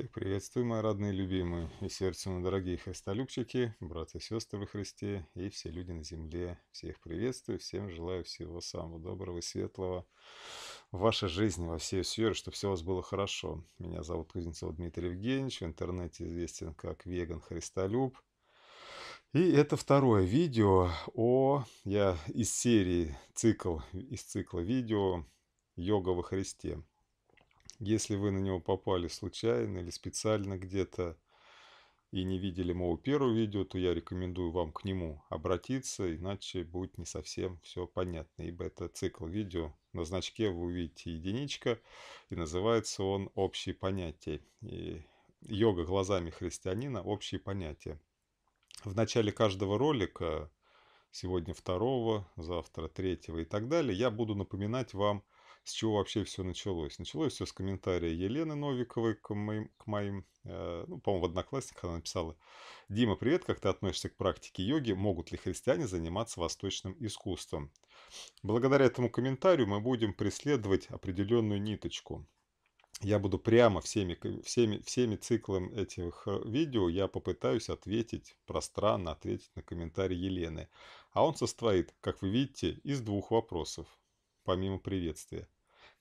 Всех приветствую, мои родные, любимые и сердцу дорогие христолюбчики, братья и сестры во Христе и все люди на земле. Всех приветствую, всем желаю всего самого доброго и светлого в вашей жизни, во всей сфере, чтобы все у вас было хорошо. Меня зовут Кузнецов Дмитрий Евгеньевич, в интернете известен как Веган Христолюб. И это второе видео о... Я из серии цикл, из цикла видео «Йога во Христе». Если вы на него попали случайно или специально где-то и не видели моего первого видео, то я рекомендую вам к нему обратиться, иначе будет не совсем все понятно, ибо это цикл видео. На значке вы увидите единичка, и называется он «Общие понятия». И йога глазами христианина «Общие понятия». В начале каждого ролика сегодня второго, завтра третьего и так далее, я буду напоминать вам с чего вообще все началось. Началось все с комментария Елены Новиковой к моим, к моим э, ну, по-моему, в Одноклассниках она написала. «Дима, привет, как ты относишься к практике йоги? Могут ли христиане заниматься восточным искусством?» Благодаря этому комментарию мы будем преследовать определенную ниточку. Я буду прямо всеми, всеми, всеми циклами этих э, видео, я попытаюсь ответить пространно, ответить на комментарий Елены. А он состоит, как вы видите, из двух вопросов, помимо приветствия.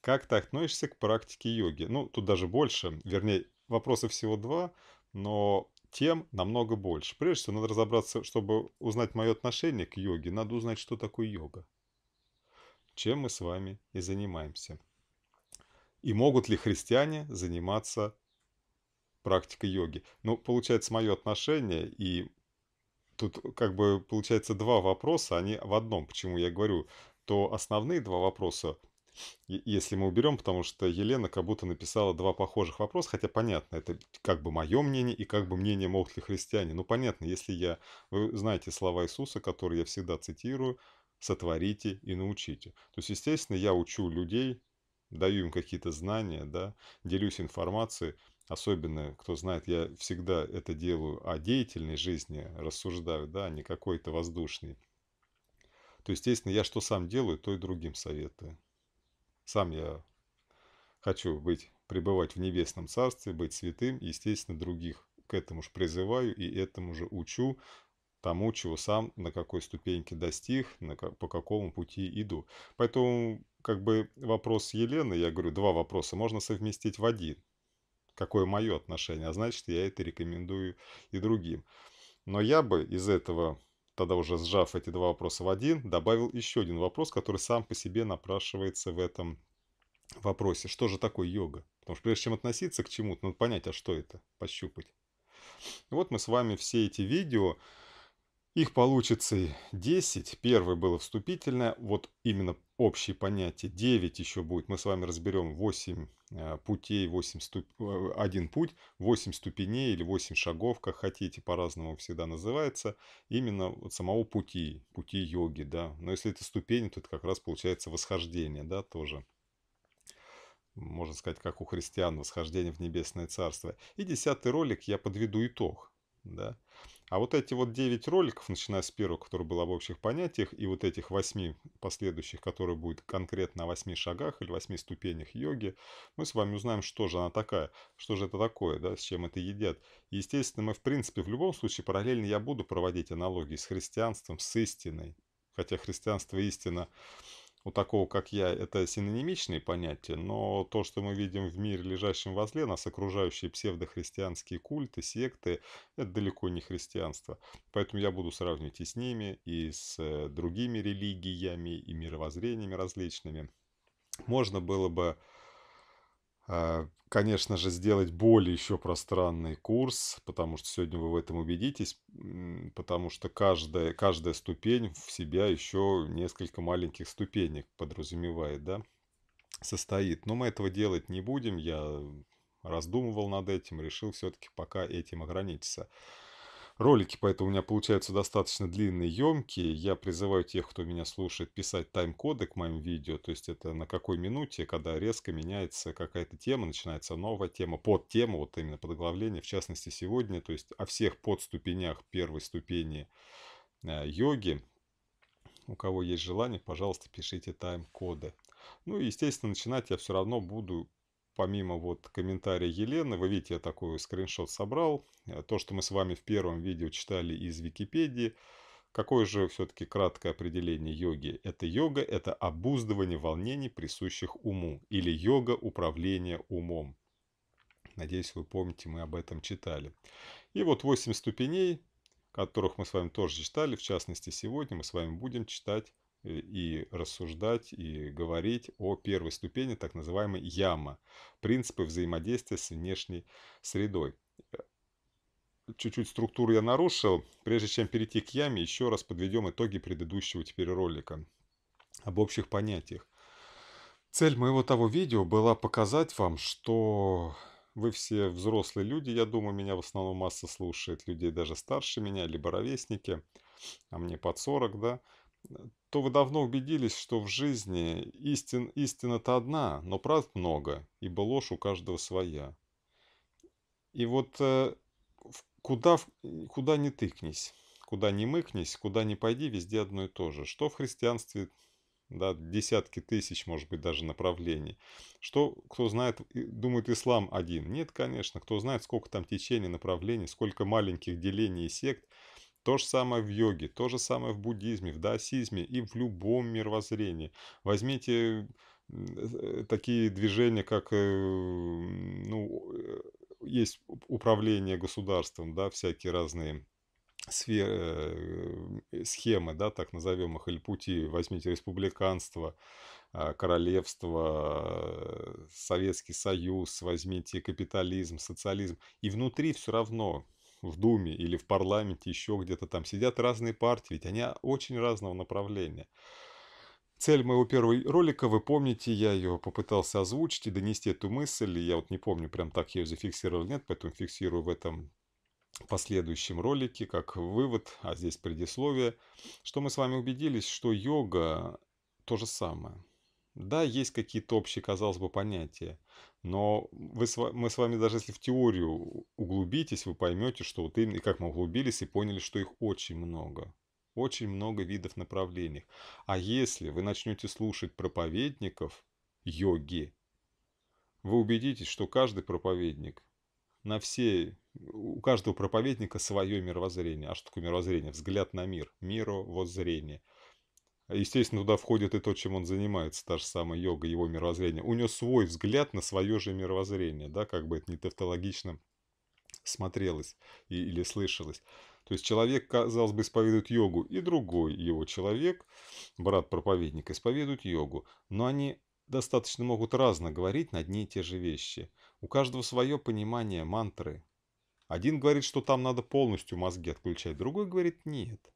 Как ты относишься к практике йоги? Ну, тут даже больше, вернее, вопросов всего два, но тем намного больше. Прежде всего, надо разобраться, чтобы узнать мое отношение к йоге, надо узнать, что такое йога. Чем мы с вами и занимаемся. И могут ли христиане заниматься практикой йоги? Ну, получается, мое отношение и тут как бы получается два вопроса, они в одном. Почему я говорю, то основные два вопроса если мы уберем, потому что Елена как будто написала два похожих вопроса, хотя понятно, это как бы мое мнение и как бы мнение могут ли христиане. Ну понятно, если я, вы знаете слова Иисуса, которые я всегда цитирую, сотворите и научите. То есть, естественно, я учу людей, даю им какие-то знания, да, делюсь информацией, особенно, кто знает, я всегда это делаю о деятельной жизни, рассуждаю, да, а не какой-то воздушный. То, естественно, я что сам делаю, то и другим советую. Сам я хочу быть, пребывать в небесном царстве, быть святым, естественно, других к этому же призываю и этому же учу, тому, чего сам, на какой ступеньке достиг, на, по какому пути иду. Поэтому, как бы, вопрос Елены, я говорю, два вопроса можно совместить в один. Какое мое отношение, а значит, я это рекомендую и другим. Но я бы из этого тогда уже сжав эти два вопроса в один, добавил еще один вопрос, который сам по себе напрашивается в этом вопросе. Что же такое йога? Потому что прежде чем относиться к чему-то, надо понять, а что это, пощупать. вот мы с вами все эти видео, их получится 10. Первое было вступительное, вот именно общие понятия. 9 еще будет. Мы с вами разберем 8 а, путей, 8 ступ... Э, один путь, 8 ступеней или 8 шагов, как хотите, по-разному всегда называется. Именно вот самого пути, пути йоги, да. Но если это ступени, то это как раз получается восхождение, да, тоже можно сказать, как у христиан, восхождение в небесное царство. И десятый ролик я подведу итог да. А вот эти вот 9 роликов, начиная с первого, который был об общих понятиях, и вот этих 8 последующих, которые будут конкретно о 8 шагах или 8 ступенях йоги, мы с вами узнаем, что же она такая, что же это такое, да, с чем это едят. естественно, мы, в принципе, в любом случае параллельно я буду проводить аналогии с христианством, с истиной. Хотя христианство и истина у такого, как я, это синонимичные понятия, но то, что мы видим в мире, лежащем возле нас, окружающие псевдохристианские культы, секты, это далеко не христианство. Поэтому я буду сравнивать и с ними, и с э, другими религиями, и мировоззрениями различными. Можно было бы а, конечно же, сделать более еще пространный курс, потому что сегодня вы в этом убедитесь, потому что каждая, каждая ступень в себя еще несколько маленьких ступенек подразумевает, да, состоит. Но мы этого делать не будем, я раздумывал над этим, решил все-таки пока этим ограничиться. Ролики поэтому у меня получаются достаточно длинные, емкие. Я призываю тех, кто меня слушает, писать тайм-коды к моим видео. То есть это на какой минуте, когда резко меняется какая-то тема, начинается новая тема, под тему, вот именно подглавление. В частности, сегодня, то есть о всех подступенях первой ступени э, йоги. У кого есть желание, пожалуйста, пишите тайм-коды. Ну и, естественно, начинать я все равно буду помимо вот комментария Елены, вы видите, я такой скриншот собрал. Э, то, что мы с вами в первом видео читали из Википедии. Какое же все-таки краткое определение йоги? Это йога – это обуздывание волнений, присущих уму, или йога управления умом. Надеюсь, вы помните, мы об этом читали. И вот 8 ступеней, которых мы с вами тоже читали, в частности, сегодня мы с вами будем читать Э, и рассуждать, и говорить о первой ступени, так называемой яма, принципы взаимодействия с внешней средой. Э, чуть-чуть структуру я нарушил. Прежде чем перейти к яме, еще раз подведем итоги предыдущего теперь ролика об общих понятиях. Цель моего того видео была показать вам, что вы все взрослые люди, я думаю, меня в основном масса слушает, людей даже старше меня, либо ровесники, а мне под 40, да то вы давно убедились, что в жизни истин, истина-то одна, но правд много, ибо ложь у каждого своя. И вот э, куда, куда не тыкнись, куда не мыкнись, куда не пойди, везде одно и то же. Что в христианстве, да, десятки тысяч, может быть, даже направлений. Что, кто знает, думает, ислам один. Нет, конечно, кто знает, сколько там течений, направлений, сколько маленьких делений и сект – то же самое в йоге, то же самое в буддизме, в даосизме и в любом мировоззрении. Возьмите э, такие движения, как э, ну, э, есть управление государством, да, всякие разные сферы, схемы, да, так назовем их, или пути, возьмите республиканство, а, королевство, Советский Союз, возьмите капитализм, социализм, и внутри все равно в Думе или в парламенте, еще где-то там сидят разные партии, ведь они а, очень разного направления. Цель моего первого ролика, вы помните, я ее попытался озвучить и донести эту мысль, и я вот не помню, прям так я ее зафиксировал нет, поэтому фиксирую в этом последующем ролике как вывод, а здесь предисловие, что мы с вами убедились, что йога то же самое. Да, есть какие-то общие, казалось бы, понятия, но вы, с мы с вами даже если в теорию углубитесь, вы поймете, что вот именно, и как мы углубились и поняли, что их очень много. Очень много видов направлений. А если вы начнете слушать проповедников йоги, вы убедитесь, что каждый проповедник на все, у каждого проповедника свое мировоззрение. А что такое мировоззрение? Взгляд на мир, мировоззрение – а, естественно, туда входит и то, чем он занимается, та же самая йога, его мировоззрение. У него свой взгляд на свое же мировоззрение, да, как бы это не тавтологично смотрелось и, или слышалось. То есть человек, казалось бы, исповедует йогу, и другой его человек, брат-проповедник, исповедует йогу. Но они достаточно могут разно говорить на одни и те же вещи. У каждого свое понимание мантры. Один говорит, что там надо полностью мозги отключать, другой говорит нет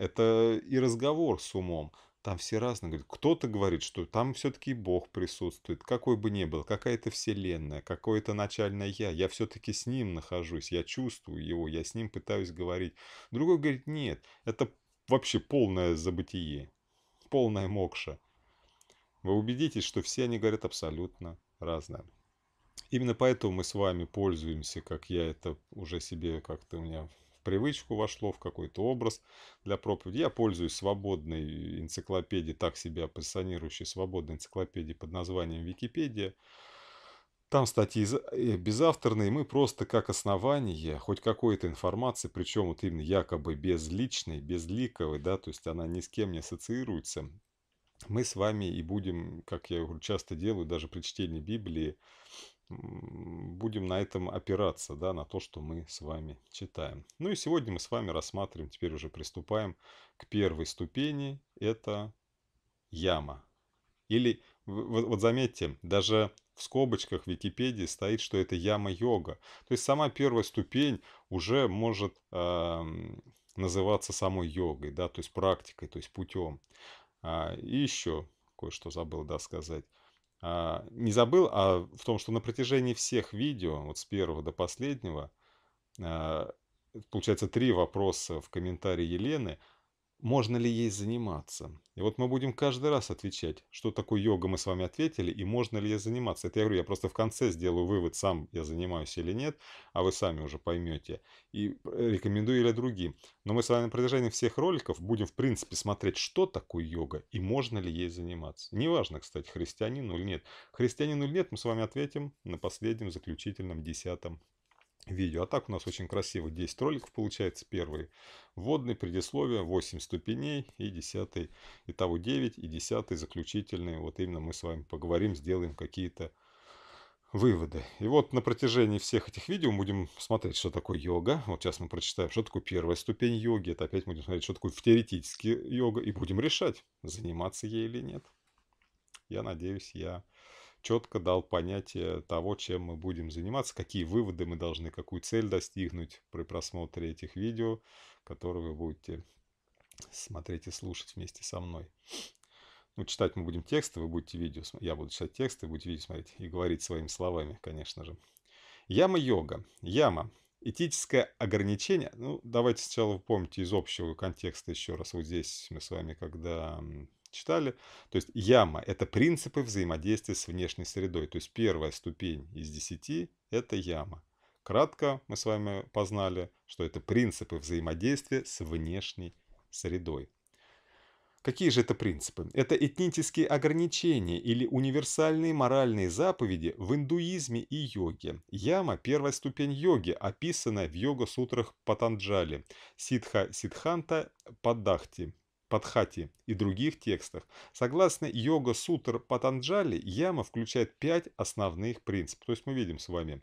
это и разговор с умом. Там все разные говорят. Кто-то говорит, что там все-таки Бог присутствует, какой бы ни был, какая-то вселенная, какое-то начальное я. Я все-таки с ним нахожусь, я чувствую его, я с ним пытаюсь говорить. Другой говорит, нет, это вообще полное забытие, полная мокша. Вы убедитесь, что все они говорят абсолютно разное. Именно поэтому мы с вами пользуемся, как я это уже себе как-то у меня привычку вошло, в какой-то образ для проповеди. Я пользуюсь свободной энциклопедией, так себя позиционирующей свободной энциклопедией под названием Википедия. Там статьи э, безавторные, мы просто как основание хоть какой-то информации, причем вот именно якобы безличной, безликовой, да, то есть она ни с кем не ассоциируется, мы с вами и будем, как я часто делаю, даже при чтении Библии, будем на этом опираться, да, на то, что мы с вами читаем. Ну и сегодня мы с вами рассматриваем, теперь уже приступаем к первой ступени, это яма. Или, вот, вот заметьте, даже в скобочках в Википедии стоит, что это яма-йога. То есть сама первая ступень уже может э, называться самой йогой, да, то есть практикой, то есть путем. А, и еще кое-что забыл, да, сказать а, не забыл, а в том, что на протяжении всех видео, вот с первого до последнего, а, получается, три вопроса в комментарии Елены – можно ли ей заниматься. И вот мы будем каждый раз отвечать, что такое йога, мы с вами ответили, и можно ли ей заниматься. Это я говорю, я просто в конце сделаю вывод, сам я занимаюсь или нет, а вы сами уже поймете. И рекомендую или другим. Но мы с вами на протяжении всех роликов будем, в принципе, смотреть, что такое йога и можно ли ей заниматься. Неважно, кстати, христианину или нет. Христианину или нет, мы с вами ответим на последнем заключительном десятом видео. А так у нас очень красиво 10 роликов получается. Первый вводный, предисловие, 8 ступеней и 10, итого 9 и 10 заключительный. Вот именно мы с вами поговорим, сделаем какие-то выводы. И вот на протяжении всех этих видео мы будем смотреть, что такое йога. Вот сейчас мы прочитаем, что такое первая ступень йоги. Это опять будем смотреть, что такое теоретически йога. И будем решать, заниматься ей или нет. Я надеюсь, я четко дал понятие того, чем мы будем заниматься, какие выводы мы должны, какую цель достигнуть при просмотре этих видео, которые вы будете смотреть и слушать вместе со мной. Ну, читать мы будем тексты, вы будете видео, я буду читать тексты, будете видео смотреть и говорить своими словами, конечно же. Яма-йога. Яма. Этическое ограничение. Ну, давайте сначала вы помните из общего контекста еще раз. Вот здесь мы с вами, когда читали. То есть яма – это принципы взаимодействия с внешней средой. То есть первая ступень из десяти — это яма. Кратко мы с вами познали, что это принципы взаимодействия с внешней средой. Какие же это принципы? Это этнические ограничения или универсальные моральные заповеди в индуизме и йоге. Яма – первая ступень йоги, описанная в йога-сутрах Патанджали, Ситха Сидханта Падахти, Падхати и других текстах, согласно йога сутр Патанджали, яма включает пять основных принципов. То есть мы видим с вами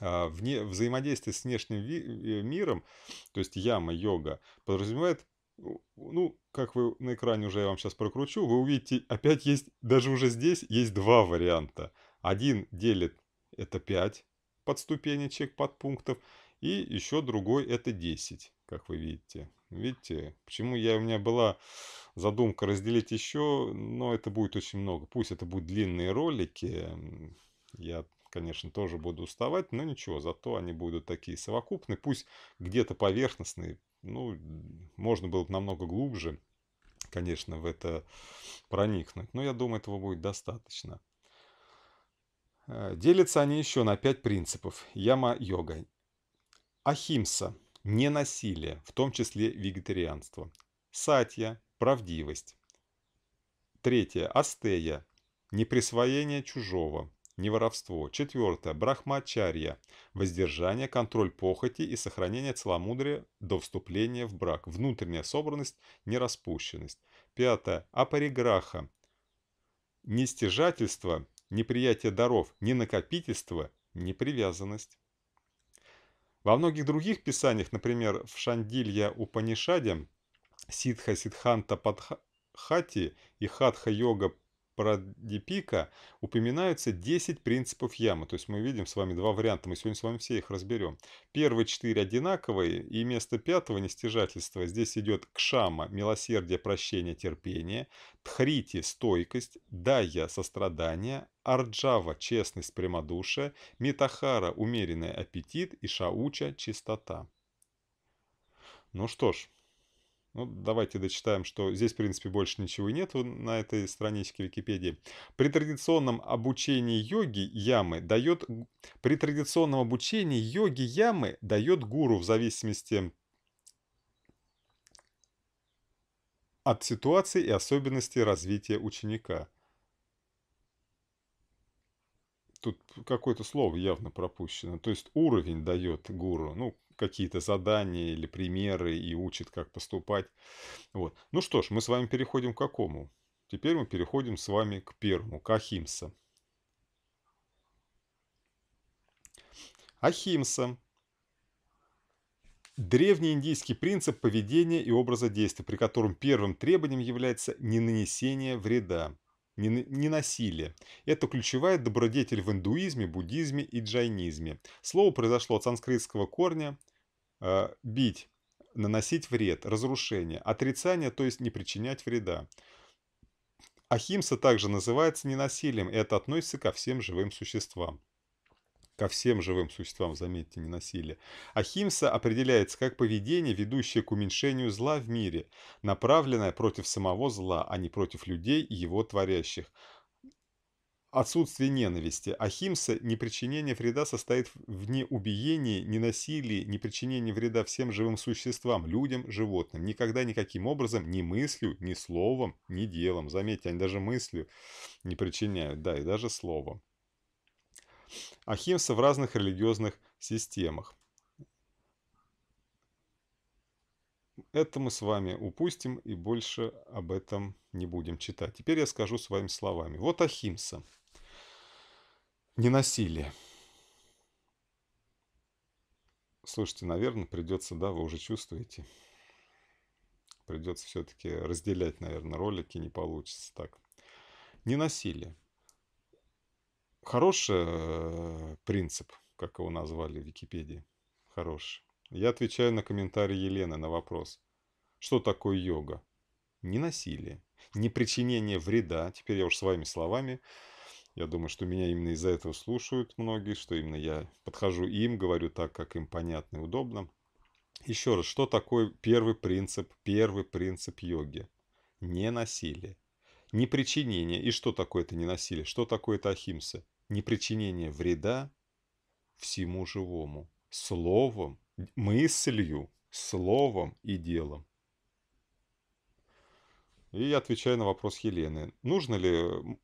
а, вне, взаимодействие с внешним э, миром, то есть яма-йога, подразумевает ну, как вы на экране уже я вам сейчас прокручу, вы увидите, опять есть, даже уже здесь есть два варианта. Один делит это 5 подступенечек, подпунктов, и еще другой это 10, как вы видите. Видите, почему я, у меня была задумка разделить еще, но это будет очень много. Пусть это будут длинные ролики, я, конечно, тоже буду уставать, но ничего, зато они будут такие совокупные, пусть где-то поверхностные, ну, можно было бы намного глубже, конечно, в это проникнуть, но я думаю, этого будет достаточно. Э, делятся они еще на пять принципов. Яма-йога. Ахимса – ненасилие, в том числе вегетарианство. Сатья – правдивость. Третье – астея – неприсвоение чужого, неворовство. воровство. Четвертое – брахмачарья – воздержание, контроль похоти и сохранение целомудрия до вступления в брак, внутренняя собранность, нераспущенность. Пятое – апариграха – нестяжательство, неприятие даров, ненакопительство, непривязанность. Во многих других писаниях, например, в Шандилья Упанишаде, Сидха Сидханта Падхати и Хатха Йога Прадипика упоминаются 10 принципов ямы. То есть мы видим с вами два варианта, мы сегодня с вами все их разберем. Первые четыре одинаковые, и вместо пятого нестяжательства здесь идет кшама – милосердие, прощение, терпение, тхрити – стойкость, дая – сострадание, арджава – честность, прямодушие, метахара умеренный аппетит и шауча – чистота. Ну что ж, ну, давайте дочитаем, что здесь, в принципе, больше ничего и нет на этой страничке Википедии. При традиционном обучении йоги ямы дает... При традиционном обучении йоги ямы дает гуру в зависимости от ситуации и особенностей развития ученика. тут какое-то слово явно пропущено. То есть уровень дает гуру, ну, какие-то задания или примеры и учит, как поступать. Вот. Ну что ж, мы с вами переходим к какому? Теперь мы переходим с вами к первому, к Ахимса. Ахимса Древний индийский принцип поведения и образа действия, при котором первым требованием является не нанесение вреда не насилие. Это ключевая добродетель в индуизме, буддизме и джайнизме. Слово произошло от санскритского корня э, «бить», «наносить вред», «разрушение», «отрицание», то есть «не причинять вреда». Ахимса также называется ненасилием, и это относится ко всем живым существам ко всем живым существам, заметьте, не насилие. Ахимса определяется как поведение, ведущее к уменьшению зла в мире, направленное против самого зла, а не против людей и его творящих. Отсутствие ненависти. Ахимса, непричинение вреда состоит в неубиении, ненасилии, непричинении вреда всем живым существам, людям, животным. Никогда никаким образом, ни мыслью, ни словом, ни делом. Заметьте, они даже мыслью не причиняют, да, и даже словом. Ахимса в разных религиозных системах. Это мы с вами упустим и больше об этом не будем читать. Теперь я скажу своими словами. Вот Ахимса. Ненасилие. Слушайте, наверное, придется, да, вы уже чувствуете. Придется все-таки разделять, наверное, ролики, не получится так. Ненасилие. Хороший э, принцип, как его назвали в Википедии. Хороший. Я отвечаю на комментарий Елены на вопрос. Что такое йога? Не насилие, не причинение вреда. Теперь я уж своими словами. Я думаю, что меня именно из-за этого слушают многие, что именно я подхожу им, говорю так, как им понятно и удобно. Еще раз, что такое первый принцип, первый принцип йоги? Не насилие, не причинение. И что такое это не насилие? Что такое это ахимса? непричинение вреда всему живому. Словом, мыслью, словом и делом. И я отвечаю на вопрос Елены. Нужно ли...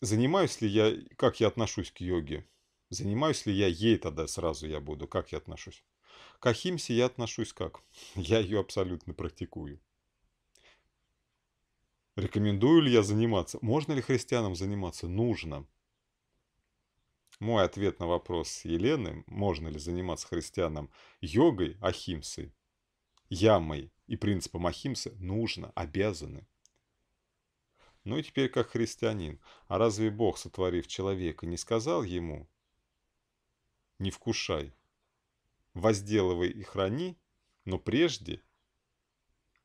Занимаюсь ли я... Как я отношусь к йоге? Занимаюсь ли я ей тогда сразу я буду? Как я отношусь? К Ахимсе я отношусь как? Я ее абсолютно практикую. Рекомендую ли я заниматься? Можно ли христианам заниматься? Нужно. Мой ответ на вопрос Елены, можно ли заниматься христианом йогой, ахимсой, ямой и принципом ахимсы, нужно, обязаны. Ну и теперь как христианин, а разве Бог, сотворив человека, не сказал ему «не вкушай, возделывай и храни, но прежде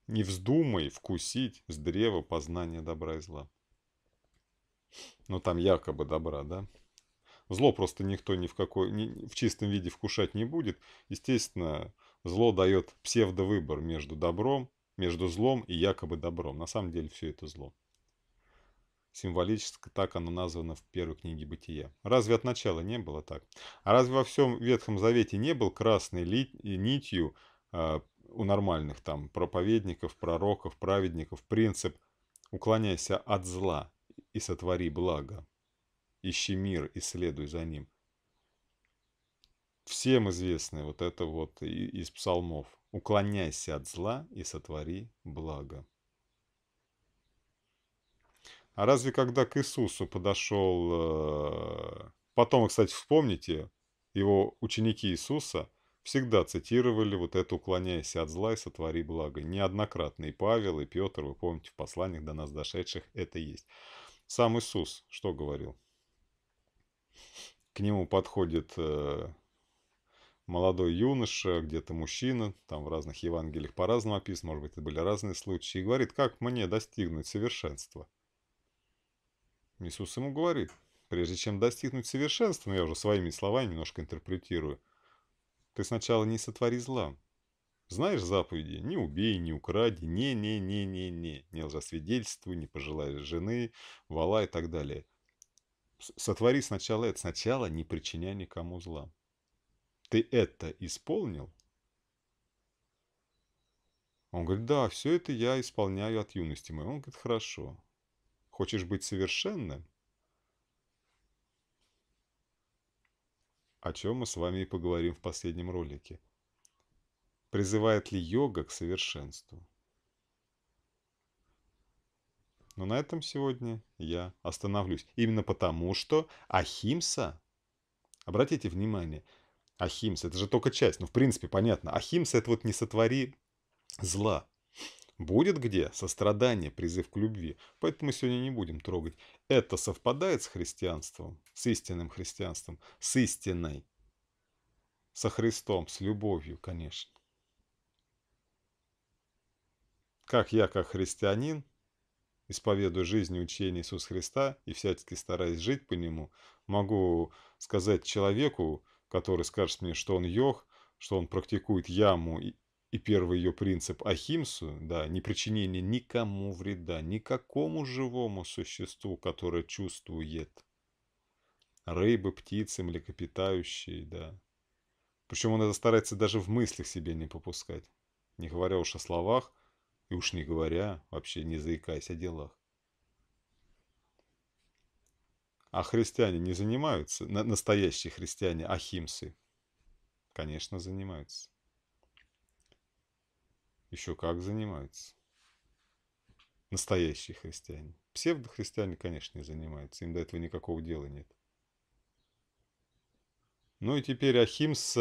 не вздумай вкусить с древа познания добра и зла». Ну там якобы добра, да? Зло просто никто ни в какой, ни, в чистом виде вкушать не будет. Естественно, зло дает псевдовыбор между добром, между злом и якобы добром. На самом деле все это зло. Символически так оно названо в первой книге Бытия. Разве от начала не было так? А разве во всем Ветхом Завете не был красной ли, э, нитью э, у нормальных там проповедников, пророков, праведников принцип «уклоняйся от зла и сотвори благо»? ищи мир и следуй за ним. Всем известно вот это вот из псалмов. Уклоняйся от зла и сотвори благо. А разве когда к Иисусу подошел... Э, потом, кстати, вспомните, его ученики Иисуса всегда цитировали вот это «уклоняйся от зла и сотвори благо». Неоднократно и Павел, и Петр, вы помните, в посланиях до нас дошедших это есть. Сам Иисус что говорил? К нему подходит э, молодой юноша, где-то мужчина, там в разных Евангелиях по-разному описано, может быть, это были разные случаи, и говорит, как мне достигнуть совершенства? Иисус ему говорит, прежде чем достигнуть совершенства, ну, я уже своими словами немножко интерпретирую, ты сначала не сотвори зла. Знаешь заповеди? Не убей, не укради, не-не-не-не-не, не лжесвидетельствуй, не пожелай жены, вала и так далее – сотвори сначала это, сначала не причиняй никому зла. Ты это исполнил? Он говорит, да, все это я исполняю от юности моей. Он говорит, хорошо. Хочешь быть совершенным? О чем мы с вами и поговорим в последнем ролике. Призывает ли йога к совершенству? Но на этом сегодня я остановлюсь. Именно потому, что Ахимса, обратите внимание, Ахимса, это же только часть, ну в принципе понятно, Ахимса это вот не сотвори зла. Будет где сострадание, призыв к любви, поэтому мы сегодня не будем трогать. Это совпадает с христианством, с истинным христианством, с истиной, со Христом, с любовью, конечно. Как я, как христианин, исповедую жизнь и учение Иисуса Христа и всячески стараюсь жить по нему, могу сказать человеку, который скажет мне, что он йог, что он практикует яму и, и первый ее принцип ахимсу, да, не причинение никому вреда, никакому живому существу, которое чувствует. Рыбы, птицы, млекопитающие, да. Причем он это старается даже в мыслях себе не попускать, не говоря уж о словах, и уж не говоря, вообще не заикаясь о делах. А христиане не занимаются, настоящие христиане, ахимсы? Конечно, занимаются. Еще как занимаются. Настоящие христиане. Псевдохристиане, конечно, не занимаются. Им до этого никакого дела нет. Ну и теперь Ахимс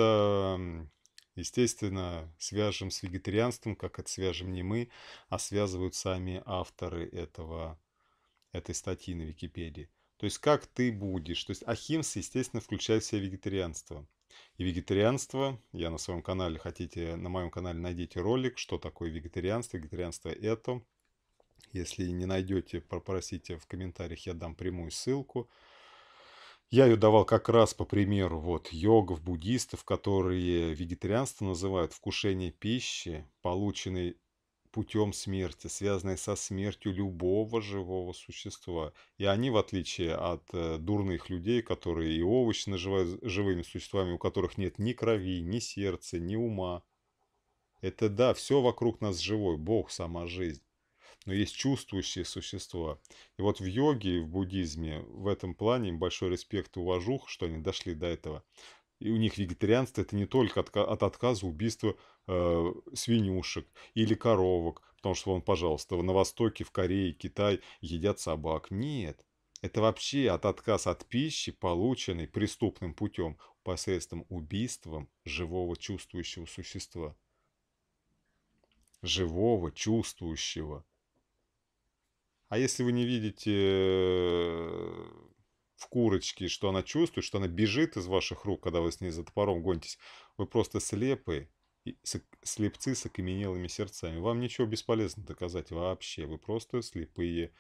Естественно, свяжем с вегетарианством, как это свяжем не мы, а связывают сами авторы этого, этой статьи на Википедии. То есть, как ты будешь. То есть, Ахимс, естественно, включает в себя вегетарианство. И вегетарианство, я на своем канале, хотите, на моем канале найдите ролик, что такое вегетарианство, вегетарианство это. Если не найдете, попросите в комментариях, я дам прямую ссылку. Я ее давал как раз по примеру вот йогов, буддистов, которые вегетарианство называют вкушение пищи, полученной путем смерти, связанной со смертью любого живого существа. И они, в отличие от э, дурных людей, которые и овощи наживают живыми существами, у которых нет ни крови, ни сердца, ни ума, это да, все вокруг нас живой, Бог, сама жизнь но есть чувствующие существа. И вот в йоге, в буддизме, в этом плане им большой респект и уважух, что они дошли до этого. И у них вегетарианство это не только от, от отказа убийства э, свинюшек или коровок, потому что, вон, пожалуйста, на Востоке, в Корее, Китай едят собак. Нет, это вообще от отказ от пищи, полученной преступным путем посредством убийства живого чувствующего существа. Живого чувствующего а если вы не видите э, в курочке, что она чувствует, что она бежит из ваших рук, когда вы с ней за топором гонитесь, вы просто слепы, слепцы с окаменелыми сердцами. Вам ничего бесполезно доказать вообще. Вы просто слепые,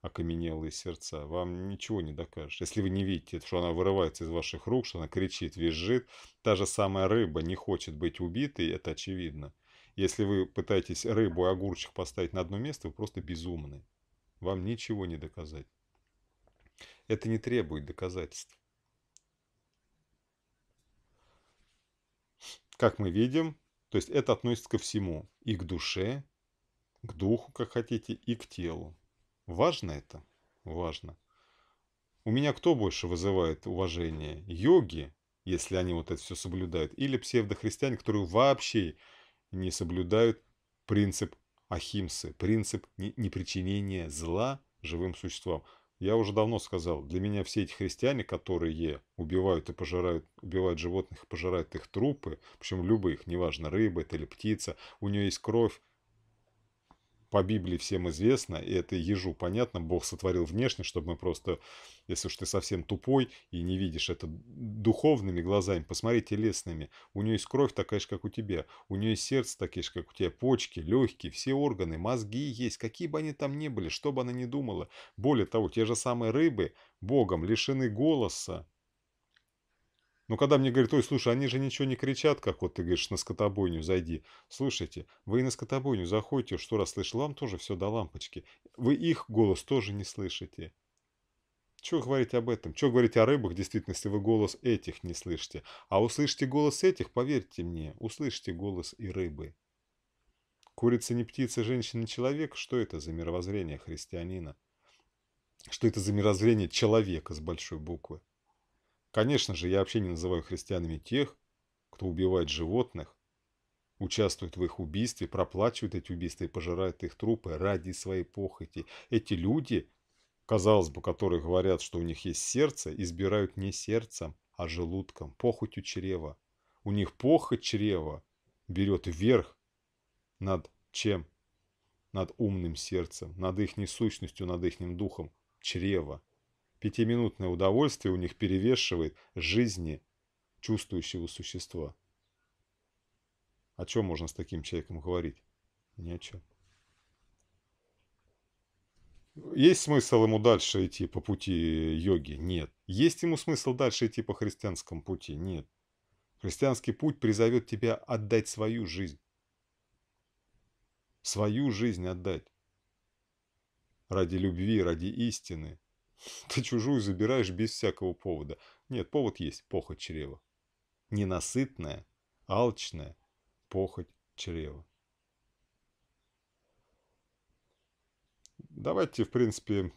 окаменелые сердца. Вам ничего не докажешь. Если вы не видите, что она вырывается из ваших рук, что она кричит, визжит. Та же самая рыба не хочет быть убитой, это очевидно. Если вы пытаетесь рыбу и огурчик поставить на одно место, вы просто безумны. Вам ничего не доказать. Это не требует доказательств. Как мы видим, то есть это относится ко всему. И к душе, к духу, как хотите, и к телу. Важно это? Важно. У меня кто больше вызывает уважение? Йоги, если они вот это все соблюдают, или псевдохристиане, которые вообще не соблюдают принцип Ахимсы, принцип непричинения зла живым существам. Я уже давно сказал, для меня все эти христиане, которые убивают и пожирают, убивают животных и пожирают их трупы, причем любых, неважно, рыба это или птица, у нее есть кровь, по Библии всем известно, и это ежу понятно, Бог сотворил внешне, чтобы мы просто, если уж ты совсем тупой и не видишь это духовными глазами, посмотри телесными. У нее есть кровь такая же, как у тебя, у нее есть сердце такие же, как у тебя, почки, легкие, все органы, мозги есть, какие бы они там ни были, что бы она ни думала. Более того, те же самые рыбы Богом лишены голоса, но когда мне говорят, ой, слушай, они же ничего не кричат, как вот ты говоришь, на скотобойню зайди. Слушайте, вы и на скотобойню заходите, что раз слышал, вам тоже все до лампочки. Вы их голос тоже не слышите. Чего говорить об этом? Чего говорить о рыбах, Действительно, если вы голос этих не слышите? А услышите голос этих, поверьте мне, услышите голос и рыбы. Курица не птица, женщина не человек. Что это за мировоззрение христианина? Что это за мировоззрение человека с большой буквы? Конечно же, я вообще не называю христианами тех, кто убивает животных, участвует в их убийстве, проплачивает эти убийства и пожирает их трупы ради своей похоти. Эти люди, казалось бы, которые говорят, что у них есть сердце, избирают не сердцем, а желудком, похотью чрева. У них похоть чрева берет верх над чем? Над умным сердцем, над их несущностью, над их духом. Чрево. Пятиминутное удовольствие у них перевешивает жизни чувствующего существа. О чем можно с таким человеком говорить? Ни о чем. Есть смысл ему дальше идти по пути йоги? Нет. Есть ему смысл дальше идти по христианскому пути? Нет. Христианский путь призовет тебя отдать свою жизнь. Свою жизнь отдать. Ради любви, ради истины, Ты чужую забираешь без всякого повода. Нет, повод есть, похоть чрева. Ненасытная, алчная похоть чрева. Давайте, в принципе,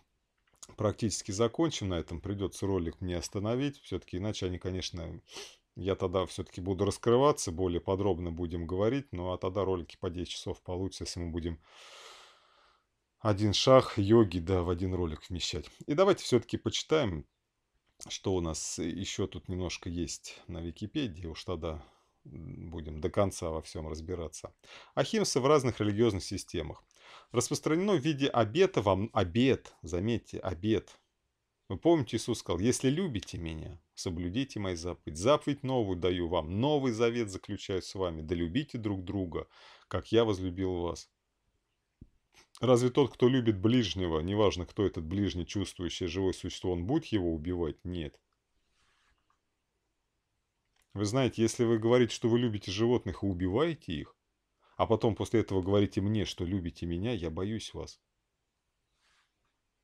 практически закончим на этом. Придется ролик мне остановить. Все-таки иначе они, конечно, я тогда все-таки буду раскрываться, более подробно будем говорить. Ну а тогда ролики по 10 часов получится, если мы будем один шаг йоги, да, в один ролик вмещать. И давайте все-таки почитаем, что у нас еще тут немножко есть на Википедии. Уж тогда будем до конца во всем разбираться. Ахимса в разных религиозных системах. Распространено в виде обета вам... Обет, заметьте, обет. Вы помните, Иисус сказал, если любите меня, соблюдите мои заповедь. Заповедь новую даю вам, новый завет заключаю с вами. Да любите друг друга, как я возлюбил вас. Разве тот, кто любит ближнего, неважно, кто этот ближний, чувствующее живое существо, он будет его убивать? Нет. Вы знаете, если вы говорите, что вы любите животных и убиваете их, а потом после этого говорите мне, что любите меня, я боюсь вас.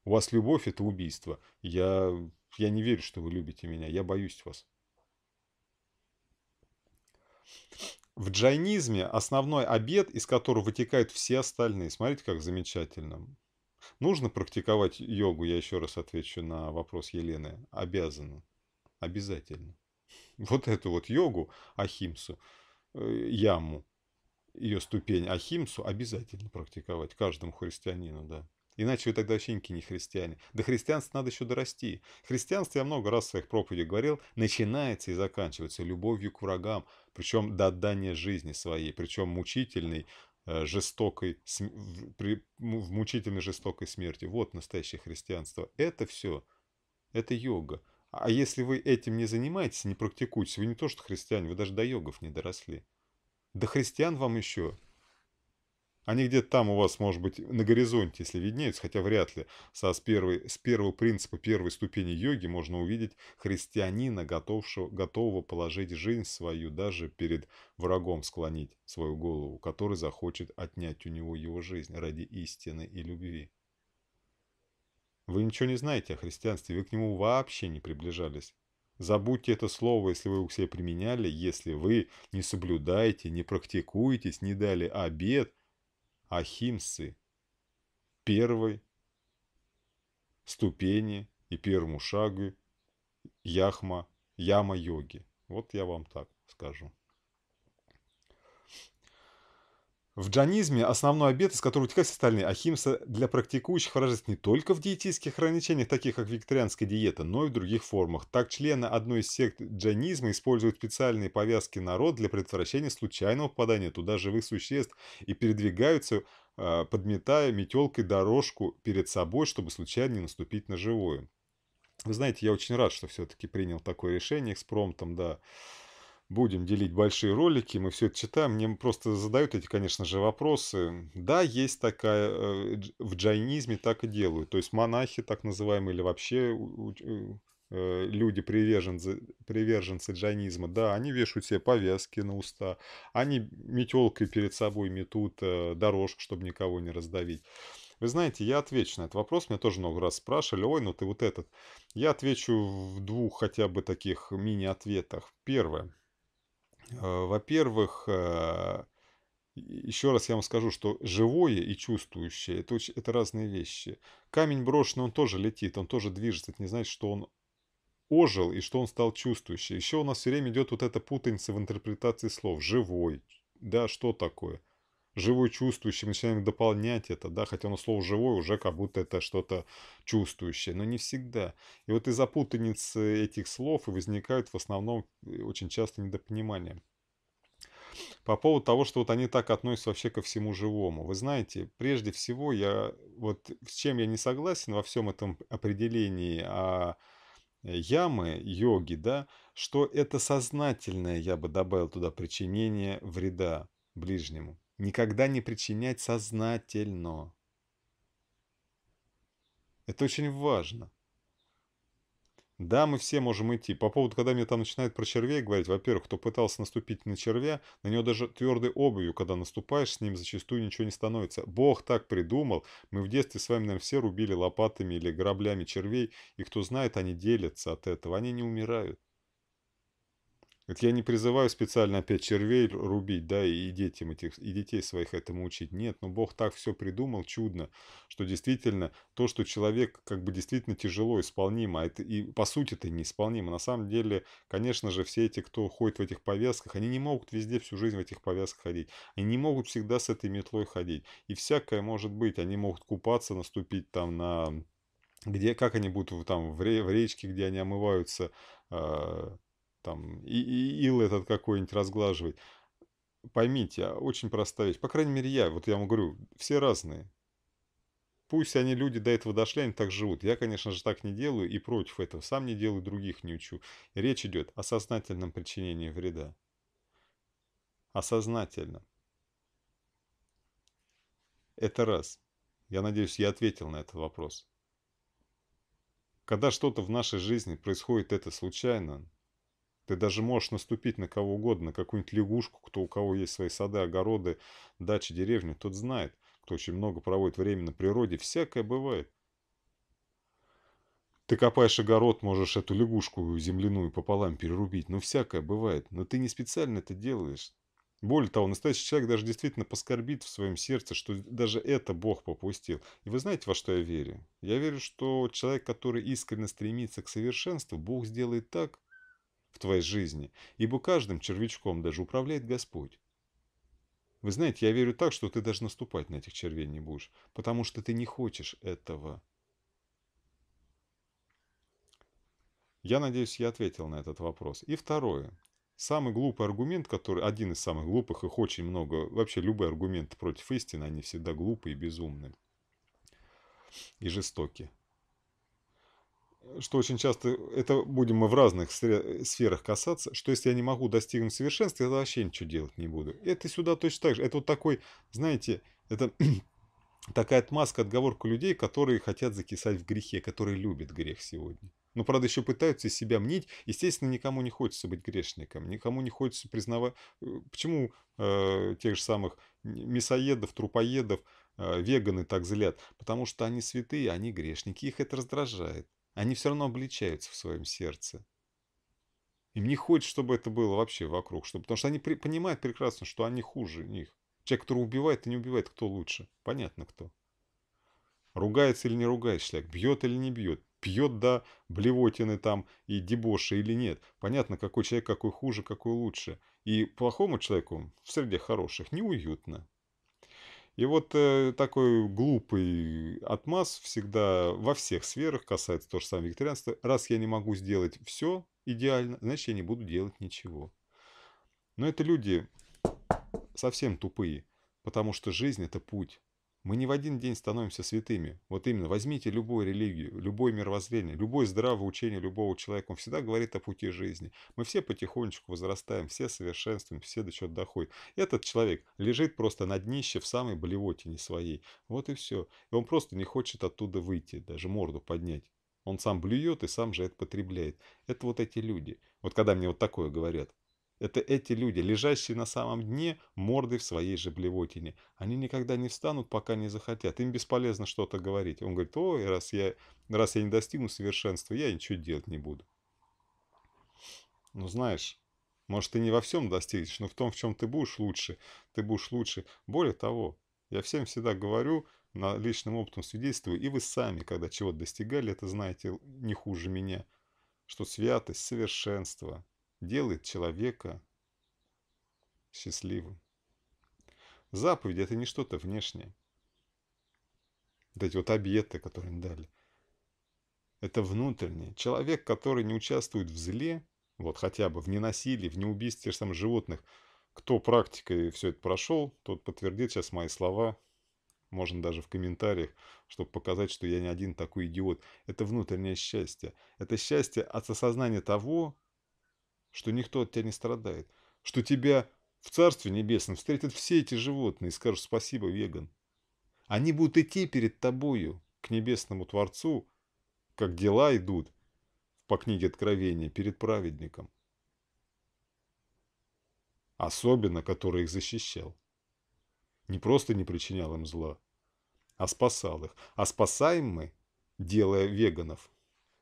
У вас любовь – это убийство. Я, я не верю, что вы любите меня, я боюсь вас. В джайнизме основной обед, из которого вытекают все остальные. Смотрите, как замечательно. Нужно практиковать йогу, я еще раз отвечу на вопрос Елены. Обязано. Обязательно. Вот эту вот йогу, ахимсу, э, яму, ее ступень ахимсу обязательно практиковать каждому христианину, да. Иначе вы тогда вообще не христиане. До христианства надо еще дорасти. Христианство, я много раз в своих проповедях говорил, начинается и заканчивается любовью к врагам, причем до отдания жизни своей, причем мучительной, э, жестокой, при, в мучительной жестокой смерти. Вот настоящее христианство. Это все, это йога. А если вы этим не занимаетесь, не практикуете, вы не то что христиане, вы даже до йогов не доросли. До христиан вам еще они где-то там у вас, может быть, на горизонте, если виднеются, хотя вряд ли. Со с, первой, с первого принципа первой ступени йоги можно увидеть христианина, готовшего, готового положить жизнь свою, даже перед врагом склонить свою голову, который захочет отнять у него его жизнь ради истины и любви. Вы ничего не знаете о христианстве, вы к нему вообще не приближались. Забудьте это слово, если вы его к себе применяли, если вы не соблюдаете, не практикуетесь, не дали обед, Ахимсы, первой ступени и первому шагу Яхма, Яма-йоги. Вот я вам так скажу. В джанизме основной обед, из которого утекают остальные, ахимса для практикующих выражается не только в диетических ограничениях, таких как вегетарианская диета, но и в других формах. Так, члены одной из сект джанизма используют специальные повязки на рот для предотвращения случайного попадания туда живых существ и передвигаются, а, подметая метелкой дорожку перед собой, чтобы случайно не наступить на живое. Вы знаете, я очень рад, что все-таки принял такое решение экспромтом, да будем делить большие ролики, мы все это читаем. Мне просто задают эти, конечно же, вопросы. Да, есть такая, э, в джайнизме так и делают. То есть монахи так называемые или вообще э, э, люди, приверженцы, приверженцы джайнизма, да, они вешают себе повязки на уста, они метелкой перед собой метут дорожку, чтобы никого не раздавить. Вы знаете, я отвечу на этот вопрос. Меня тоже много раз спрашивали, ой, ну ты вот этот. Я отвечу в двух хотя бы таких мини-ответах. Первое. Э, во-первых, э, еще раз я вам скажу, что живое и чувствующее это, – это разные вещи. Камень брошенный, он тоже летит, он тоже движется. Это не значит, что он ожил и что он стал чувствующим. Еще у нас все время идет вот эта путаница в интерпретации слов. Живой. Да, что такое? живой чувствующий, мы начинаем дополнять это, да, хотя оно слово «живой» уже как будто это что-то чувствующее, но не всегда. И вот из-за путаницы этих слов и возникают в основном э, очень часто недопонимания. По поводу того, что вот они так относятся вообще ко всему живому. Вы знаете, прежде всего, я вот с чем я не согласен во всем этом определении а э, ямы, йоги, да, что это сознательное, я бы добавил туда, причинение вреда ближнему никогда не причинять сознательно. Это очень важно. Да, мы все можем идти. По поводу, когда мне там начинают про червей говорить, во-первых, кто пытался наступить на червя, на него даже твердой обувью, когда наступаешь, с ним зачастую ничего не становится. Бог так придумал. Мы в детстве с вами, наверное, все рубили лопатами или граблями червей, и кто знает, они делятся от этого, они не умирают. Это я не призываю специально опять червей рубить, да, и детям этих, и детей своих этому учить. Нет, но Бог так все придумал чудно, что действительно то, что человек как бы действительно тяжело исполнимо, а это, и по сути это неисполнимо. На самом деле, конечно же, все эти, кто ходит в этих повязках, они не могут везде всю жизнь в этих повязках ходить. Они не могут всегда с этой метлой ходить. И всякое может быть. Они могут купаться, наступить там на... Где, как они будут там в, ре, в речке, где они омываются, э там и, и ил этот какой-нибудь разглаживать. Поймите, а, очень простая вещь. По крайней мере, я, вот я вам говорю, все разные. Пусть они люди до этого дошли, они так живут. Я, конечно же, так не делаю и против этого. Сам не делаю, других не учу. Речь идет о сознательном причинении вреда. Осознательно. Это раз. Я надеюсь, я ответил на этот вопрос. Когда что-то в нашей жизни происходит это случайно, ты даже можешь наступить на кого угодно, на какую-нибудь лягушку, кто у кого есть свои сады, огороды, дачи, деревни, тот знает, кто очень много проводит времени на природе, всякое бывает. Ты копаешь огород, можешь эту лягушку земляную пополам перерубить, ну всякое бывает, но ты не специально это делаешь. Более того, настоящий человек даже действительно поскорбит в своем сердце, что даже это Бог попустил. И вы знаете, во что я верю? Я верю, что человек, который искренне стремится к совершенству, Бог сделает так, в твоей жизни, ибо каждым червячком даже управляет Господь. Вы знаете, я верю так, что ты даже наступать на этих червей не будешь, потому что ты не хочешь этого. Я надеюсь, я ответил на этот вопрос. И второе. Самый глупый аргумент, который один из самых глупых, их очень много, вообще любые аргументы против истины, они всегда глупые и безумные и жестокие что очень часто, это будем мы в разных сферах касаться, что если я не могу достигнуть совершенства, я вообще ничего делать не буду. Это сюда точно так же. Это вот такой, знаете, это такая отмазка, отговорка людей, которые хотят закисать в грехе, которые любят грех сегодня. Но, ну, правда, еще пытаются из себя мнить. Естественно, никому не хочется быть грешником, никому не хочется признавать... Э, почему э, тех же самых мясоедов, трупоедов, э, веганы так злят? Потому что они святые, они грешники, их это раздражает они все равно обличаются в своем сердце. Им не хочется, чтобы это было вообще вокруг, чтобы, потому что они при, понимают прекрасно, что они хуже них. Человек, который убивает и не убивает, кто лучше. Понятно кто. Ругается или не ругается человек, бьет или не бьет, пьет до блевотины там и дебоши или нет. Понятно, какой человек, какой хуже, какой лучше. И плохому человеку в среде хороших неуютно. И вот э, такой глупый отмаз всегда во всех сферах касается то же самое вегетарианства. Раз я не могу сделать все идеально, значит я не буду делать ничего. Но это люди совсем тупые, потому что жизнь это путь. Мы не в один день становимся святыми. Вот именно, возьмите любую религию, любое мировоззрение, любое здравое учение любого человека. Он всегда говорит о пути жизни. Мы все потихонечку возрастаем, все совершенствуем, все до чего-то доходят. Этот человек лежит просто на днище в самой блевотине своей. Вот и все. И он просто не хочет оттуда выйти, даже морду поднять. Он сам блюет и сам же это потребляет. Это вот эти люди. Вот когда мне вот такое говорят, это эти люди, лежащие на самом дне, морды в своей же блевотине. Они никогда не встанут, пока не захотят. Им бесполезно что-то говорить. Он говорит, ой, раз я, раз я не достигну совершенства, я ничего делать не буду. Ну, знаешь, может, ты не во всем достигнешь, но в том, в чем ты будешь лучше, ты будешь лучше. Более того, я всем всегда говорю, на личном опытом свидетельствую, и вы сами, когда чего-то достигали, это знаете не хуже меня, что святость, совершенство, делает человека счастливым. Заповеди – это не что-то внешнее. Вот эти вот объекты, которые им дали. Это внутреннее. Человек, который не участвует в зле, вот хотя бы в ненасилии, в неубийстве самых животных, кто практикой все это прошел, тот подтвердит сейчас мои слова, можно даже в комментариях, чтобы показать, что я не один такой идиот. Это внутреннее счастье. Это счастье от осознания того, что никто от тебя не страдает, что тебя в Царстве Небесном встретят все эти животные и скажут спасибо, веган. Они будут идти перед тобою к Небесному Творцу, как дела идут по книге Откровения перед праведником. Особенно, который их защищал. Не просто не причинял им зла, а спасал их. А спасаем мы, делая веганов,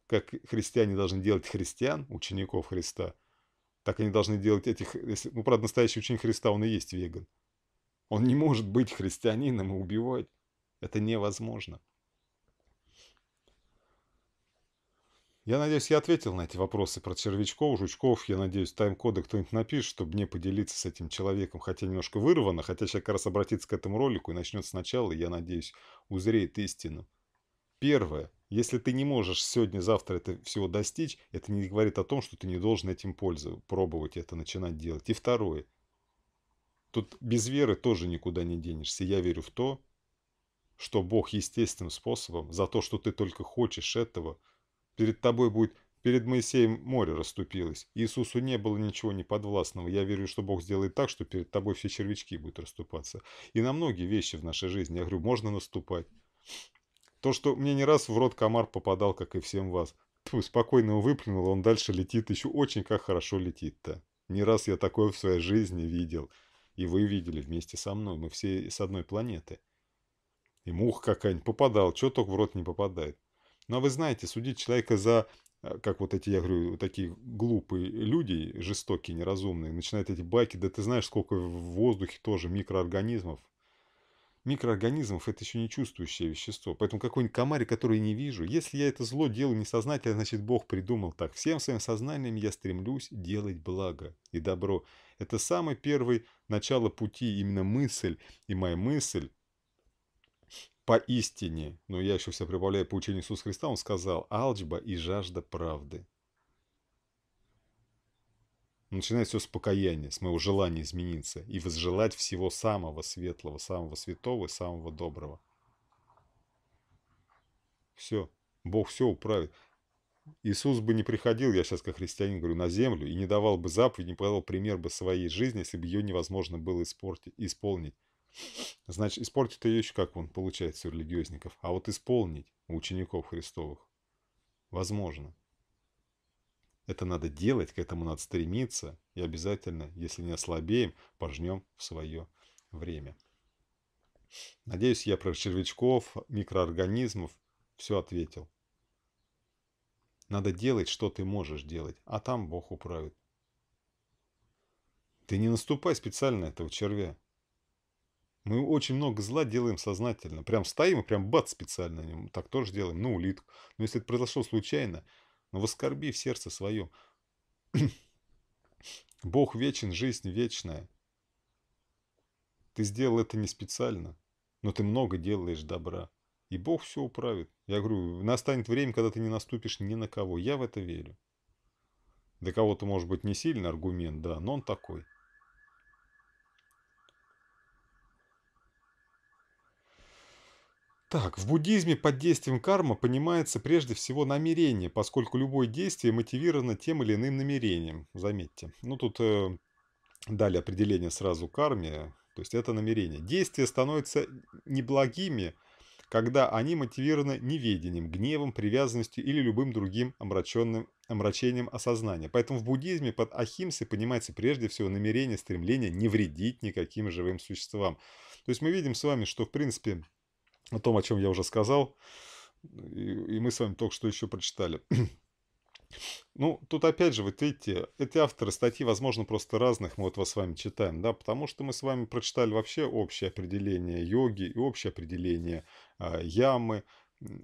как христиане должны делать христиан, учеников Христа – так они должны делать этих... Если, ну, правда, настоящий ученик Христа, он и есть веган. Он не может быть христианином и убивать. Это невозможно. Я надеюсь, я ответил на эти вопросы про червячков, жучков. Я надеюсь, тайм-коды кто-нибудь напишет, чтобы мне поделиться с этим человеком. Хотя немножко вырвано, хотя человек как раз обратится к этому ролику и начнет сначала, я надеюсь, узреет истину. Первое. Если ты не можешь сегодня, завтра это всего достичь, это не говорит о том, что ты не должен этим пользоваться, пробовать это, начинать делать. И второе. Тут без веры тоже никуда не денешься. Я верю в то, что Бог естественным способом, за то, что ты только хочешь этого, перед тобой будет, перед Моисеем море расступилось. Иисусу не было ничего неподвластного. Я верю, что Бог сделает так, что перед тобой все червячки будут расступаться. И на многие вещи в нашей жизни, я говорю, можно наступать. То, что мне не раз в рот комар попадал, как и всем вас. Тьфу, спокойно его выплюнул, а он дальше летит, еще очень как хорошо летит-то. Не раз я такое в своей жизни видел. И вы видели вместе со мной, мы все с одной планеты. И мух какая-нибудь попадал, что только в рот не попадает. Но ну, а вы знаете, судить человека за, а, как вот эти, я говорю, такие глупые люди, жестокие, неразумные, начинают эти байки, да ты знаешь, сколько в воздухе тоже микроорганизмов, микроорганизмов это еще не чувствующее вещество. Поэтому какой-нибудь комарик, который не вижу, если я это зло делаю несознательно, значит Бог придумал так. Всем своим сознанием я стремлюсь делать благо и добро. Это самый первый начало пути, именно мысль. И моя мысль поистине, но я еще все прибавляю по учению Иисуса Христа, он сказал, алчба и жажда правды. Начинает все с покаяния, с моего желания измениться и возжелать всего самого светлого, самого святого и самого доброго. Все. Бог все управит. Иисус бы не приходил, я сейчас как христианин говорю, на землю и не давал бы заповедь, не подал пример бы своей жизни, если бы ее невозможно было испортить, исполнить. Значит, испортить ее еще как он получается у религиозников, а вот исполнить у учеников Христовых возможно. Это надо делать, к этому надо стремиться. И обязательно, если не ослабеем, пожнем в свое время. Надеюсь, я про червячков, микроорганизмов все ответил. Надо делать, что ты можешь делать, а там Бог управит. Ты не наступай специально этого червя. Мы очень много зла делаем сознательно. Прям стоим и прям бац специально. Так тоже делаем. Ну, улитку. Но если это произошло случайно, но ну, воскорби в сердце свое, Бог вечен, жизнь вечная. Ты сделал это не специально, но ты много делаешь добра. И Бог все управит. Я говорю, настанет время, когда ты не наступишь ни на кого. Я в это верю. Для кого-то, может быть, не сильный аргумент, да, но он такой. Так, в буддизме под действием карма понимается прежде всего намерение, поскольку любое действие мотивировано тем или иным намерением, заметьте. Ну, тут э, дали определение сразу карме, то есть это намерение. Действия становятся неблагими, когда они мотивированы неведением, гневом, привязанностью или любым другим омраченным, омрачением осознания. Поэтому в буддизме под ахимсой понимается прежде всего намерение, стремление не вредить никаким живым существам. То есть мы видим с вами, что в принципе о том, о чем я уже сказал, и, и мы с вами только что еще прочитали. Ну, тут опять же, вот видите, эти авторы статьи, возможно, просто разных мы вот вас с вами читаем, да, потому что мы с вами прочитали вообще общее определение йоги и общее определение а, ямы,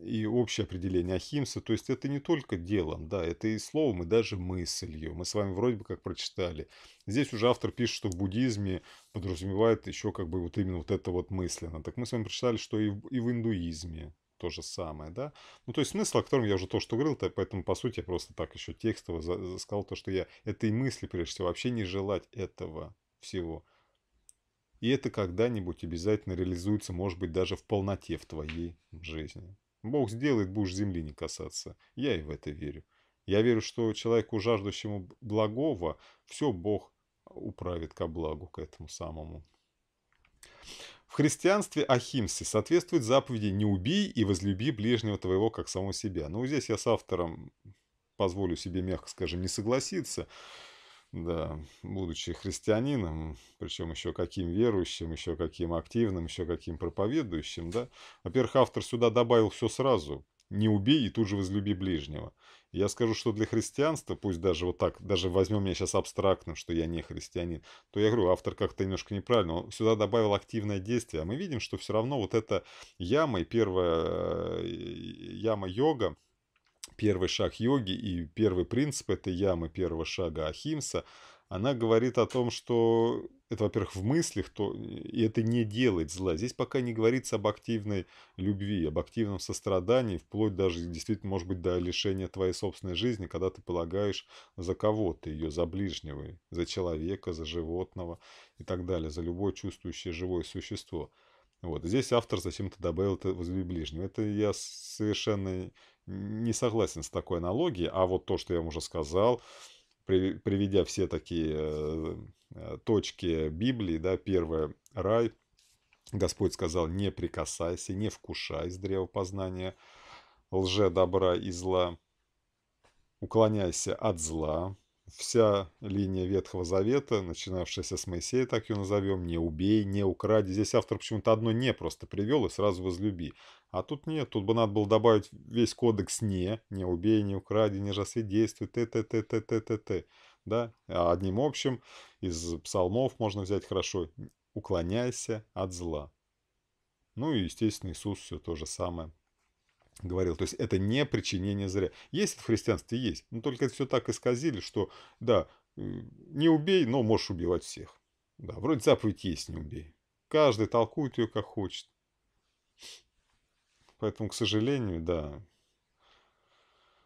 и общее определение ахимса. То есть это не только делом, да, это и словом, и даже мыслью. Мы с вами вроде бы как прочитали. Здесь уже автор пишет, что в буддизме подразумевает еще как бы вот именно вот это вот мысленно. Так мы с вами прочитали, что и в, и в индуизме то же самое, да. Ну, то есть смысл, о котором я уже то, что говорил, -то, поэтому, по сути, я просто так еще текстово за, за сказал то, что я этой мысли, прежде всего, вообще не желать этого всего. И это когда-нибудь обязательно реализуется, может быть, даже в полноте в твоей жизни. Бог сделает, будешь земли не касаться. Я и в это верю. Я верю, что человеку, жаждущему благого, все Бог управит ко благу, к этому самому. В христианстве Ахимсе соответствует заповеди «не убей и возлюби ближнего твоего, как самого себя». Ну, здесь я с автором позволю себе, мягко скажем, не согласиться да, будучи христианином, причем еще каким верующим, еще каким активным, еще каким проповедующим, да, во-первых, автор сюда добавил все сразу. Не убей и тут же возлюби ближнего. Я скажу, что для христианства, пусть даже вот так, даже возьмем меня сейчас абстрактным, что я не христианин, то я говорю, автор как-то немножко неправильно, он сюда добавил активное действие, а мы видим, что все равно вот эта яма и первая э, яма йога, первый шаг йоги и первый принцип этой ямы первого шага Ахимса, она говорит о том, что это, во-первых, в мыслях, то, и это не делает зла. Здесь пока не говорится об активной любви, об активном сострадании, вплоть даже, действительно, может быть, до лишения твоей собственной жизни, когда ты полагаешь за кого-то ее, за ближнего, за человека, за животного и так далее, за любое чувствующее живое существо. Вот. Здесь автор зачем-то добавил это возле ближнего. Это я совершенно не согласен с такой аналогией, а вот то, что я вам уже сказал, при, приведя все такие э, точки Библии, да, первое – рай, Господь сказал, не прикасайся, не вкушай с древа познания лже, добра и зла, уклоняйся от зла, вся линия Ветхого Завета, начинавшаяся с Моисея, так ее назовем, «не убей», «не укради». Здесь автор почему-то одно «не» просто привел и сразу «возлюби». А тут нет, тут бы надо было добавить весь кодекс «не», «не убей», «не укради», «не жасвидействуй», т т т т т т т да? А одним общим из псалмов можно взять хорошо «уклоняйся от зла». Ну и, естественно, Иисус все то же самое говорил. То есть это не причинение зря. Есть в христианстве? Есть. Но ну, только это все так исказили, что да, э, не убей, но можешь убивать всех. Да, вроде заповедь есть, не убей. Каждый толкует ее как хочет. Поэтому, к сожалению, да,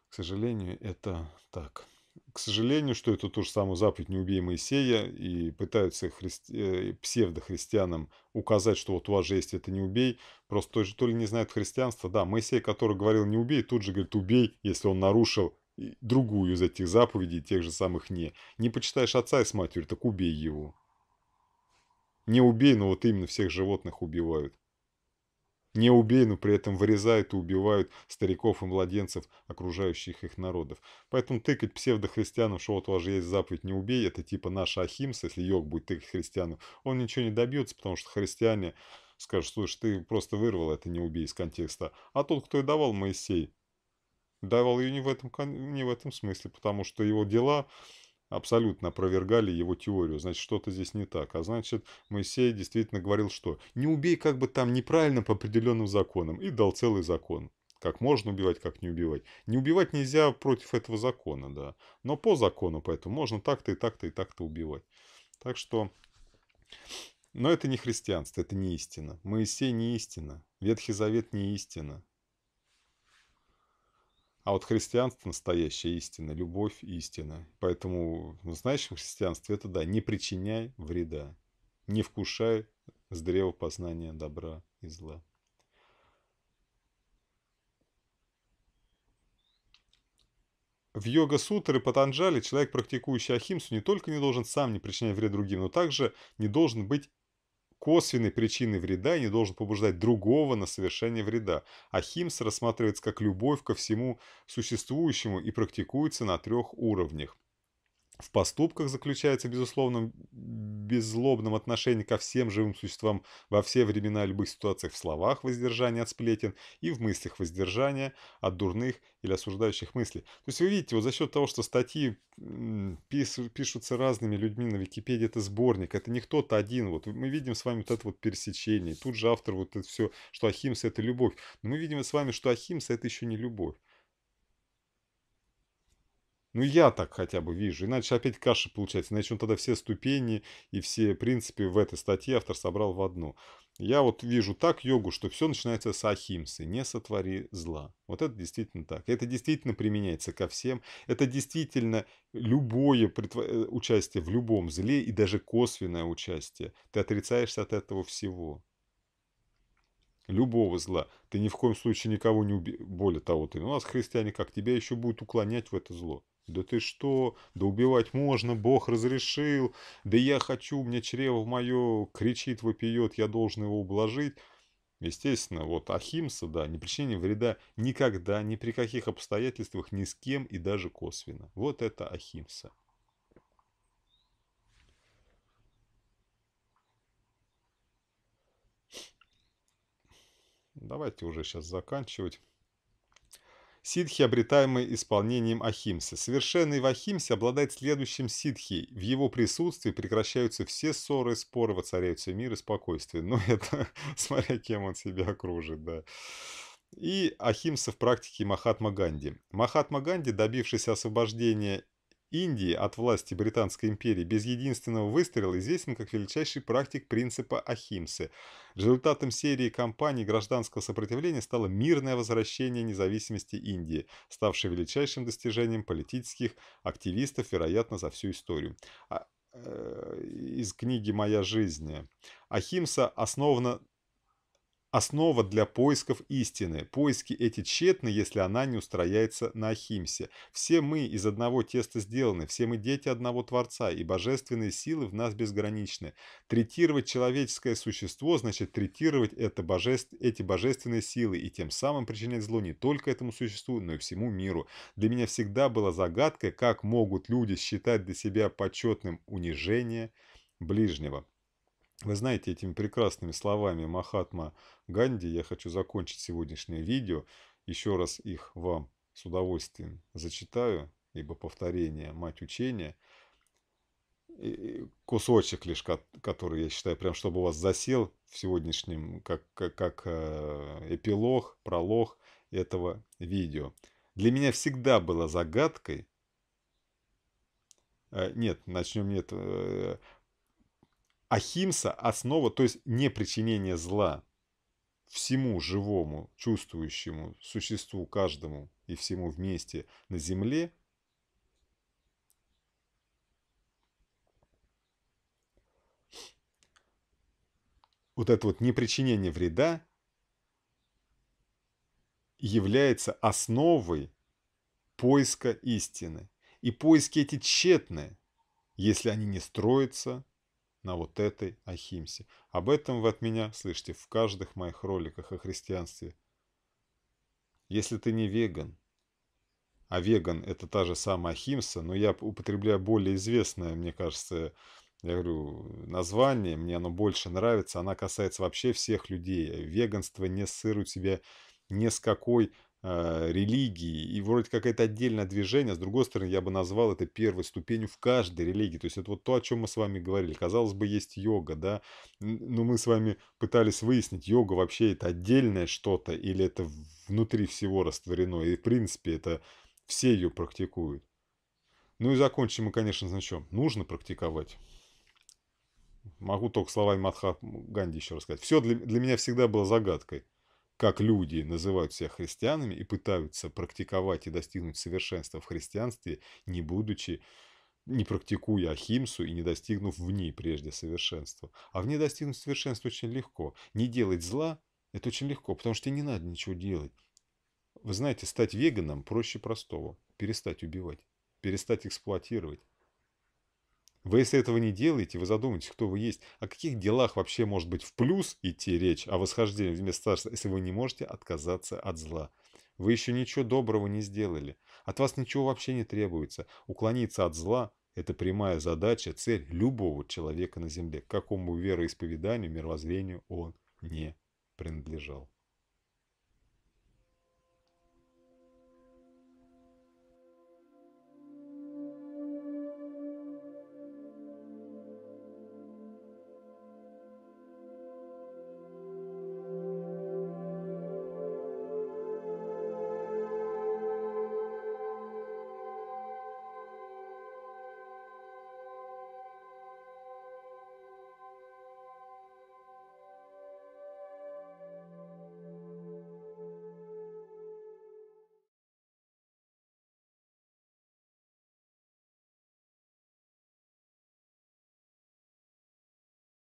к сожалению, это так к сожалению, что это ту же самую заповедь «Не убей Моисея» и пытаются христи... Э, псевдохристианам указать, что вот у вас же есть это «не убей», просто же то ли не знают христианства. Да, Моисей, который говорил «не убей», тут же говорит «убей», если он нарушил другую из этих заповедей, тех же самых «не». Не почитаешь отца и с матерью, так убей его. Не убей, но вот именно всех животных убивают. Не убей, но при этом вырезают и убивают стариков и младенцев окружающих их народов. Поэтому тыкать псевдохристианам, что вот у вас же есть заповедь «не убей», это типа наша ахимса, если йог будет тыкать христиану он ничего не добьется, потому что христиане скажут, слушай, ты просто вырвал это «не убей» из контекста. А тот, кто и давал Моисей, давал ее не в этом, не в этом смысле, потому что его дела абсолютно опровергали его теорию. Значит, что-то здесь не так. А значит, Моисей действительно говорил, что «не убей как бы там неправильно по определенным законам» и дал целый закон. Как можно убивать, как не убивать. Не убивать нельзя против этого закона, да. Но по закону, поэтому можно так-то и так-то и так-то убивать. Так что... Но это не христианство, это не истина. Моисей не истина. Ветхий Завет не истина. А вот христианство настоящая истина, любовь истина. Поэтому ну, в настоящем христианстве это да, не причиняй вреда, не вкушай с древа познания добра и зла. В йога-сутры Патанджали человек, практикующий Ахимсу, не только не должен сам не причинять вред другим, но также не должен быть косвенной причиной вреда и не должен побуждать другого на совершение вреда, а химс рассматривается как любовь ко всему существующему и практикуется на трех уровнях в поступках заключается, безусловно, беззлобном отношении ко всем живым существам во все времена любых ситуациях в словах воздержания от сплетен и в мыслях воздержания от дурных или осуждающих мыслей. То есть вы видите, вот за счет того, что статьи пишутся разными людьми на Википедии, это сборник, это не кто-то один. Вот мы видим с вами вот это вот пересечение. тут же автор вот это все, что Ахимса это любовь. Но мы видим с вами, что Ахимса это еще не любовь. Ну, я так хотя бы вижу. Иначе опять каша получается. Иначе он тогда все ступени и все принципы в этой статье автор собрал в одну. Я вот вижу так йогу, что все начинается с ахимсы. Не сотвори зла. Вот это действительно так. Это действительно применяется ко всем. Это действительно любое э, участие в любом зле и даже косвенное участие. Ты отрицаешься от этого всего любого зла. Ты ни в коем случае никого не убил. Более того, ты, у ну, нас христиане как, тебя еще будут уклонять в это зло. Да ты что? Да убивать можно, Бог разрешил. Да я хочу, мне чрево мое кричит, вопиет, я должен его ублажить. Естественно, вот Ахимса, да, не причинение вреда никогда, ни при каких обстоятельствах, ни с кем и даже косвенно. Вот это Ахимса. Давайте уже сейчас заканчивать. Ситхи, обретаемые исполнением Ахимсы. Совершенный в Ахимсе обладает следующим ситхи. В его присутствии прекращаются все ссоры, споры, воцаряются мир и спокойствие. Ну, это смотря кем он себя окружит, да. И Ахимса в практике Махатма Ганди. Махатма Ганди, добившийся освобождения Индии от власти Британской империи без единственного выстрела известен как величайший практик принципа Ахимсы. Результатом серии кампаний гражданского сопротивления стало мирное возвращение независимости Индии, ставшее величайшим достижением политических активистов, вероятно, за всю историю а, э, из книги «Моя жизнь». Ахимса основана Основа для поисков истины. Поиски эти тщетны, если она не устрояется на Ахимсе. Все мы из одного теста сделаны, все мы дети одного Творца, и божественные силы в нас безграничны. Третировать человеческое существо значит третировать это божеств... эти божественные силы и тем самым причинять зло не только этому существу, но и всему миру. Для меня всегда была загадкой, как могут люди считать для себя почетным унижение ближнего. Вы знаете, этими прекрасными словами Махатма Ганди я хочу закончить сегодняшнее видео. Еще раз их вам с удовольствием зачитаю, ибо повторение – мать учения. кусочек лишь, который, я считаю, прям чтобы у вас засел в сегодняшнем, как, как, как э, эпилог, пролог этого видео. Для меня всегда было загадкой, э, нет, начнем, нет. Ахимса – основа, то есть не причинение зла всему живому, чувствующему, существу каждому и всему вместе на земле вот это вот непричинение вреда является основой поиска истины. И поиски эти тщетны, если они не строятся – на вот этой Ахимсе. Об этом вы от меня слышите в каждых моих роликах о христианстве. Если ты не веган, а веган это та же самая Ахимса, но я употребляю более известное, мне кажется, я говорю, название, мне оно больше нравится, она касается вообще всех людей. Веганство не сыр у тебя ни с какой Э, религии, и вроде как это отдельное движение, а с другой стороны, я бы назвал это первой ступенью в каждой религии. То есть это вот то, о чем мы с вами говорили. Казалось бы, есть йога, да, но мы с вами пытались выяснить, йога вообще это отдельное что-то или это внутри всего растворено, и в принципе это все ее практикуют. Ну и закончим мы, конечно, значком. Нужно практиковать. Могу только словами Мадха Ганди еще рассказать. Все для, для меня всегда было загадкой как люди называют себя христианами и пытаются практиковать и достигнуть совершенства в христианстве, не будучи, не практикуя ахимсу и не достигнув в ней прежде совершенства. А в ней достигнуть совершенства очень легко. Не делать зла – это очень легко, потому что не надо ничего делать. Вы знаете, стать веганом проще простого. Перестать убивать, перестать эксплуатировать, вы если этого не делаете, вы задумаетесь, кто вы есть, о каких делах вообще может быть в плюс идти речь о восхождении вместо царства, если вы не можете отказаться от зла. Вы еще ничего доброго не сделали. От вас ничего вообще не требуется. Уклониться от зла – это прямая задача, цель любого человека на земле, к какому вероисповеданию, мировоззрению он не принадлежал.